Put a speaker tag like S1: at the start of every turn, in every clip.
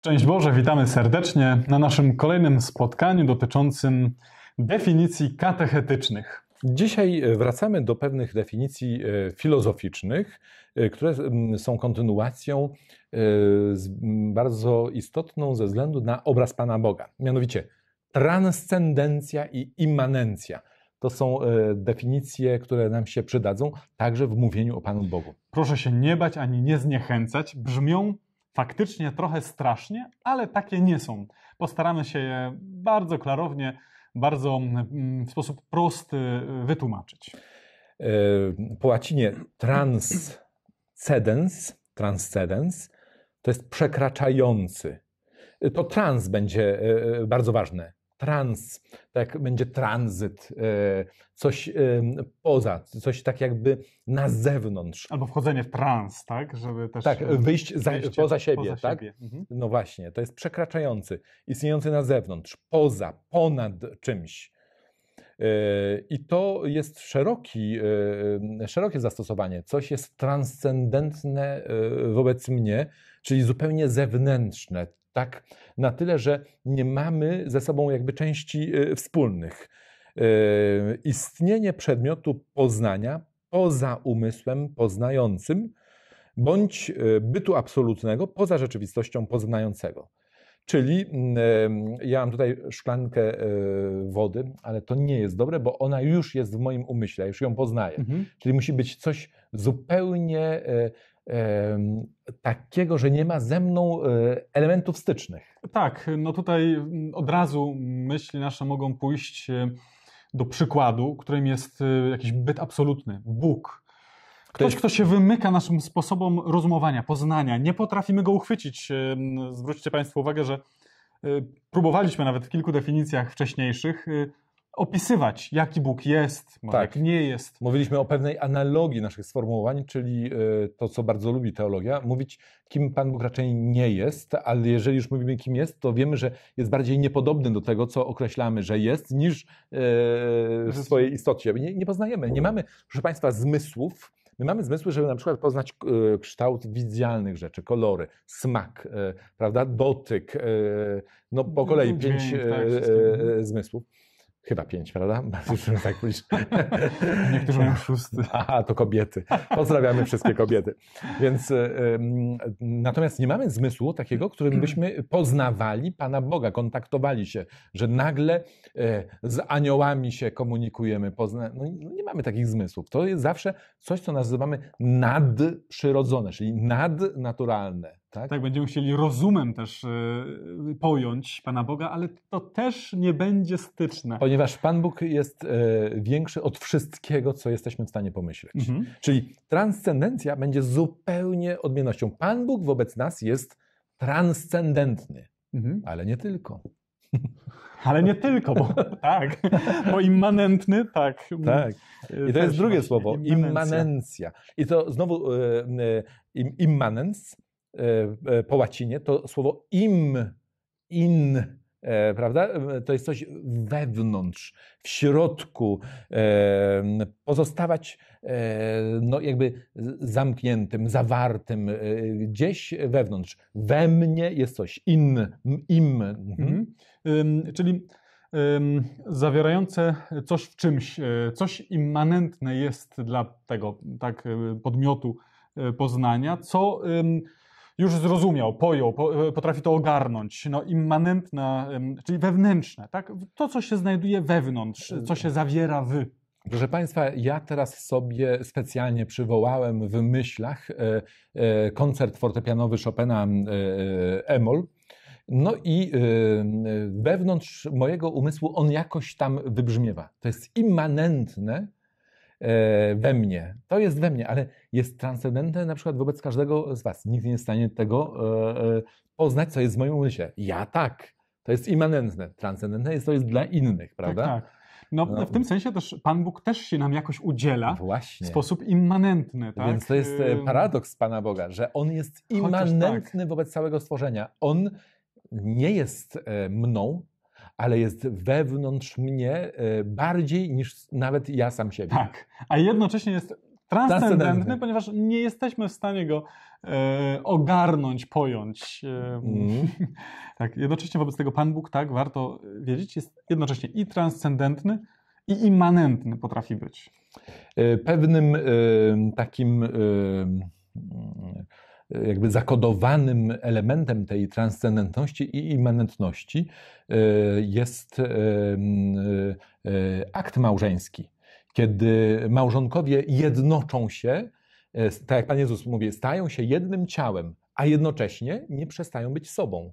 S1: Cześć Boże, witamy serdecznie na naszym kolejnym spotkaniu dotyczącym definicji katechetycznych.
S2: Dzisiaj e, wracamy do pewnych definicji e, filozoficznych, e, które są kontynuacją bardzo istotną ze względu na obraz Pana Boga. Mianowicie transcendencja i immanencja. To są definicje, które nam się przydadzą
S1: także w mówieniu o Panu Bogu. Proszę się nie bać ani nie zniechęcać. Brzmią faktycznie trochę strasznie, ale takie nie są. Postaramy się je bardzo klarownie, bardzo mm, w sposób prosty y, wytłumaczyć.
S2: Y, po łacinie transcendens, transcendens to jest przekraczający. Y, to trans będzie bardzo ważne trans, tak będzie tranzyt, e, coś e, poza, coś tak jakby na zewnątrz. Albo
S1: wchodzenie w trans, tak? Żeby
S2: też tak, e, wyjść za, poza siebie, poza tak? Siebie. Mhm. No właśnie, to jest przekraczający, istniejący na zewnątrz, poza, ponad czymś. I to jest szeroki, szerokie zastosowanie. Coś jest transcendentne wobec mnie, czyli zupełnie zewnętrzne, tak? Na tyle, że nie mamy ze sobą jakby części e, wspólnych. E, istnienie przedmiotu poznania poza umysłem poznającym, bądź e, bytu absolutnego poza rzeczywistością poznającego. Czyli ja mam tutaj szklankę wody, ale to nie jest dobre, bo ona już jest w moim umyśle, już ją poznaję. Mhm. Czyli musi być coś zupełnie takiego, że nie ma ze mną
S1: e, elementów stycznych. Tak, no tutaj mm, od razu myśli nasze mogą pójść e, do przykładu, którym jest e, jakiś byt absolutny, Bóg. Ktoś, kto się wymyka naszym sposobom rozumowania, poznania. Nie potrafimy go uchwycić. Zwróćcie Państwo uwagę, że próbowaliśmy nawet w kilku definicjach wcześniejszych opisywać, jaki Bóg jest, tak. jak nie jest. Mówiliśmy o pewnej analogii
S2: naszych sformułowań, czyli y, to, co bardzo lubi teologia, mówić, kim Pan Bóg raczej nie jest, ale jeżeli już mówimy, kim jest, to wiemy, że jest bardziej niepodobny do tego, co określamy, że jest, niż y, w swojej istocie. Nie, nie poznajemy, nie mamy, proszę Państwa, zmysłów, My mamy zmysły, żeby na przykład poznać y, kształt widzialnych rzeczy, kolory, smak, prawda, dotyk, no po kolei pięć tak, zmysłów. Chyba pięć, prawda? tak Niektórzy mają szósty. A, to kobiety. Pozdrawiamy wszystkie kobiety. Więc e, natomiast nie mamy zmysłu takiego, którym byśmy poznawali Pana Boga, kontaktowali się, że nagle e, z aniołami się komunikujemy. Pozna... No, no, nie mamy takich zmysłów. To jest zawsze coś, co nazywamy nadprzyrodzone, czyli nadnaturalne. Tak? tak, będziemy chcieli rozumem też y,
S1: pojąć Pana Boga, ale to też nie będzie styczne.
S2: Ponieważ Pan Bóg jest y, większy od wszystkiego, co jesteśmy w stanie pomyśleć. Mhm. Czyli transcendencja będzie zupełnie odmiennością. Pan Bóg wobec nas jest transcendentny, mhm. ale nie tylko. Ale nie tylko, bo tak, bo immanentny, tak. Tak. E, I to jest drugie słowo, immanencja. I to znowu y, y, immanens E, e, po łacinie, to słowo im, in, e, prawda? To jest coś wewnątrz, w środku, pozostawać no jakby zamkniętym, zawartym gdzieś wewnątrz. We
S1: mnie jest coś in, im. Mhm. mhm. czyli zawierające coś w czymś, coś immanentne jest dla tego tak podmiotu poznania, co już zrozumiał, pojął, e, potrafi to ogarnąć. No, immanentne, czyli wewnętrzne, tak? To, co się znajduje wewnątrz, e, co się zawiera w. Proszę Państwa, ja teraz sobie specjalnie
S2: przywołałem w myślach e, koncert fortepianowy Chopina Emol. No i wewnątrz mojego umysłu on jakoś tam wybrzmiewa. To jest immanentne, E, we mnie. To jest we mnie, ale jest transcendentne na przykład wobec każdego z Was. Nikt nie jest w stanie tego e, e, poznać, co jest w moim umyśle. Ja tak. To jest immanentne. Transcendentne jest to jest dla innych,
S1: tak, prawda? Tak, tak. No, no, w tym sensie też Pan Bóg też się nam jakoś udziela Właśnie. w sposób immanentny. Tak? Więc to jest paradoks Pana Boga, że On jest tak. immanentny
S2: tak. wobec całego stworzenia. On nie jest mną, ale jest wewnątrz
S1: mnie e, bardziej niż nawet ja sam siebie. Tak, a jednocześnie jest transcendentny, transcendentny. ponieważ nie jesteśmy w stanie go e, ogarnąć, pojąć. E, mm. tak, jednocześnie wobec tego Pan Bóg, tak, warto wiedzieć, jest jednocześnie i transcendentny, i immanentny potrafi być. E, pewnym e,
S2: takim jakby zakodowanym elementem tej transcendentności i immanentności e, jest e, e, akt małżeński, kiedy małżonkowie jednoczą się, tak jak Pan Jezus mówi, stają się jednym ciałem, a jednocześnie nie przestają być sobą.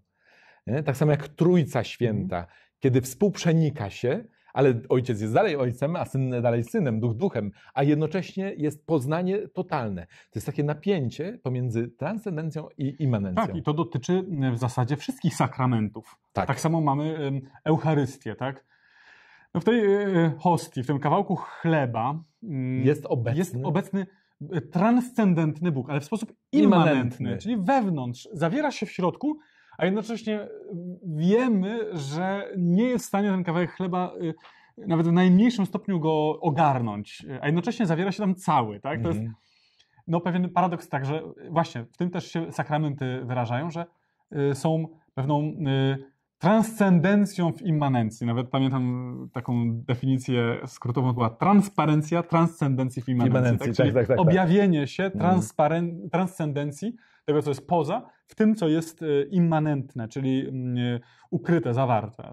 S2: Tak samo jak Trójca Święta, mhm. kiedy współprzenika się, ale ojciec jest dalej ojcem, a syn dalej synem, duch duchem, a jednocześnie jest poznanie
S1: totalne. To jest takie napięcie pomiędzy transcendencją i immanencją. Tak, i to dotyczy e, w zasadzie wszystkich sakramentów. Tak, tak samo mamy Eucharystię, tak? No w tej e, e, hostii, w tym kawałku chleba mm, jest obecny, jest obecny transcendentny Bóg, ale w sposób immanentny, immanentny, czyli wewnątrz, zawiera się w środku a jednocześnie wiemy, że nie jest w stanie ten kawałek chleba y, nawet w najmniejszym stopniu go ogarnąć, y, a jednocześnie zawiera się tam cały, tak? To jest mhm. no, pewien paradoks także, właśnie w tym też się sakramenty wyrażają, że y, są pewną transcendencją w immanencji. Nawet pamiętam taką definicję skrótową, była transparencja transcendencji w immanencji. immanencji tak? Tak, tak, tak, tak objawienie się mhm. transparen- transcendencji tego, co jest poza, w tym, co jest e, immanentne, czyli mm, e, ukryte, zawarte.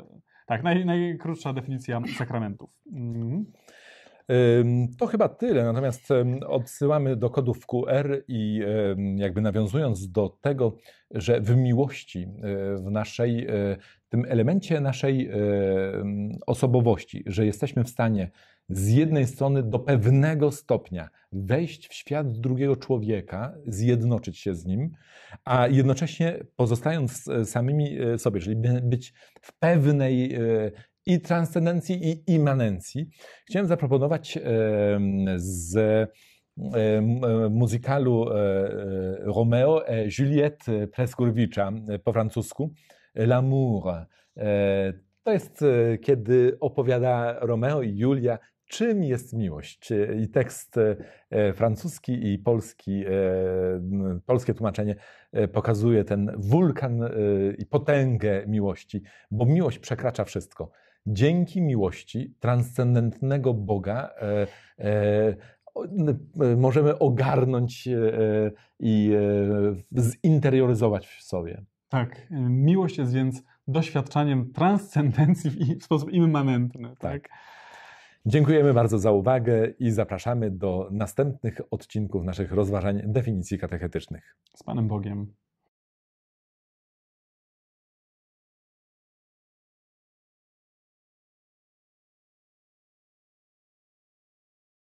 S1: Tak, naj, najkrótsza definicja sakramentów. Mhm. To chyba tyle, natomiast
S2: odsyłamy do kodów QR i jakby nawiązując do tego, że w miłości, e, w naszej tym elemencie naszej e, osobowości, że jesteśmy w stanie z jednej strony do pewnego stopnia wejść w świat drugiego człowieka, zjednoczyć się z nim, a jednocześnie pozostając e, samymi e, sobie, czyli być w pewnej i transcendencji, i immanencji, chciałem zaproponować z muzykalu Romeo Juliette Preskurwicza po francusku L'amour. E, to jest, e, kiedy opowiada Romeo i Julia, czym jest miłość. I tekst e, francuski i polski, polskie tłumaczenie pokazuje ten wulkan i potęgę miłości, bo miłość przekracza wszystko. Dzięki miłości transcendentnego Boga możemy ogarnąć i zinterioryzować w sobie.
S1: Tak, y, miłość jest więc doświadczaniem transcendencji w sposób immanentny. Tak.
S2: tak. Dziękujemy bardzo za uwagę i zapraszamy do następnych
S1: odcinków naszych rozważań definicji katechetycznych. Z Panem Bogiem.